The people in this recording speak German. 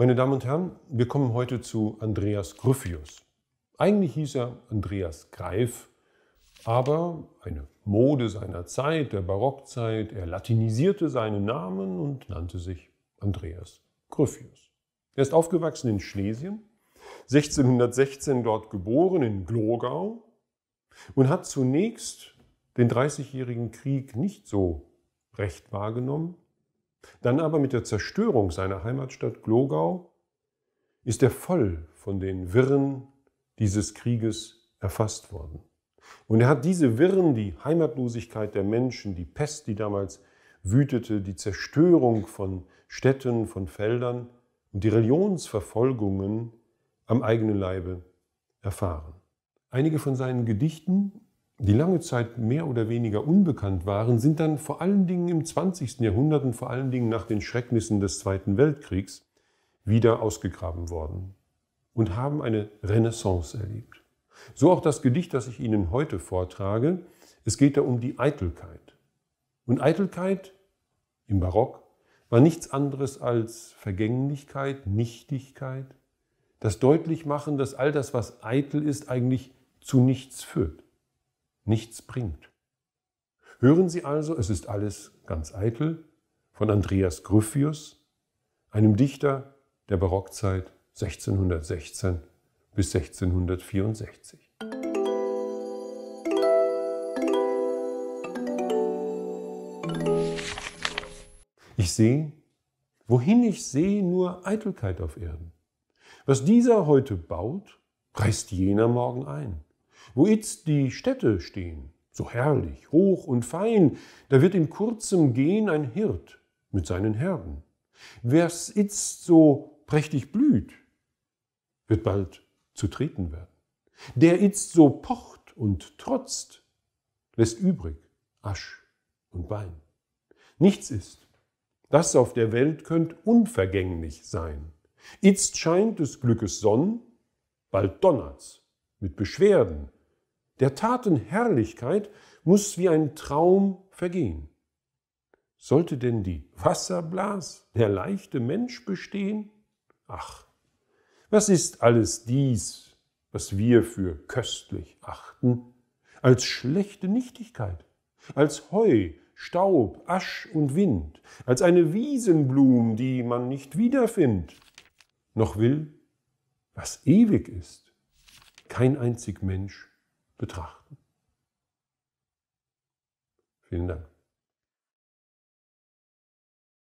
Meine Damen und Herren, wir kommen heute zu Andreas Gryphius. Eigentlich hieß er Andreas Greif, aber eine Mode seiner Zeit, der Barockzeit, er latinisierte seinen Namen und nannte sich Andreas Gryphius. Er ist aufgewachsen in Schlesien, 1616 dort geboren in Glogau und hat zunächst den Dreißigjährigen Krieg nicht so recht wahrgenommen, dann aber mit der Zerstörung seiner Heimatstadt Glogau ist er voll von den Wirren dieses Krieges erfasst worden. Und er hat diese Wirren, die Heimatlosigkeit der Menschen, die Pest, die damals wütete, die Zerstörung von Städten, von Feldern und die Religionsverfolgungen am eigenen Leibe erfahren. Einige von seinen Gedichten die lange Zeit mehr oder weniger unbekannt waren, sind dann vor allen Dingen im 20. Jahrhundert und vor allen Dingen nach den Schrecknissen des Zweiten Weltkriegs wieder ausgegraben worden und haben eine Renaissance erlebt. So auch das Gedicht, das ich Ihnen heute vortrage. Es geht da um die Eitelkeit. Und Eitelkeit im Barock war nichts anderes als Vergänglichkeit, Nichtigkeit, das deutlich machen, dass all das, was eitel ist, eigentlich zu nichts führt nichts bringt. Hören Sie also, es ist alles ganz eitel von Andreas Gryphius, einem Dichter der Barockzeit 1616 bis 1664. Ich sehe, wohin ich sehe, nur Eitelkeit auf Erden. Was dieser heute baut, reißt jener morgen ein. Wo itzt die Städte stehen, so herrlich, hoch und fein, da wird in kurzem Gehen ein Hirt mit seinen Herden. Wer's itzt so prächtig blüht, wird bald zu treten werden. Der itzt so pocht und trotzt, lässt übrig Asch und Bein. Nichts ist, das auf der Welt könnt unvergänglich sein. Itzt scheint des Glückes Sonn, bald donnert's mit Beschwerden, der Taten Herrlichkeit muss wie ein Traum vergehen. Sollte denn die Wasserblas, der leichte Mensch bestehen? Ach, was ist alles dies, was wir für köstlich achten, als schlechte Nichtigkeit, als Heu, Staub, Asch und Wind, als eine Wiesenblum, die man nicht wiederfindet, noch will, was ewig ist, kein einzig Mensch betrachten. Vielen Dank.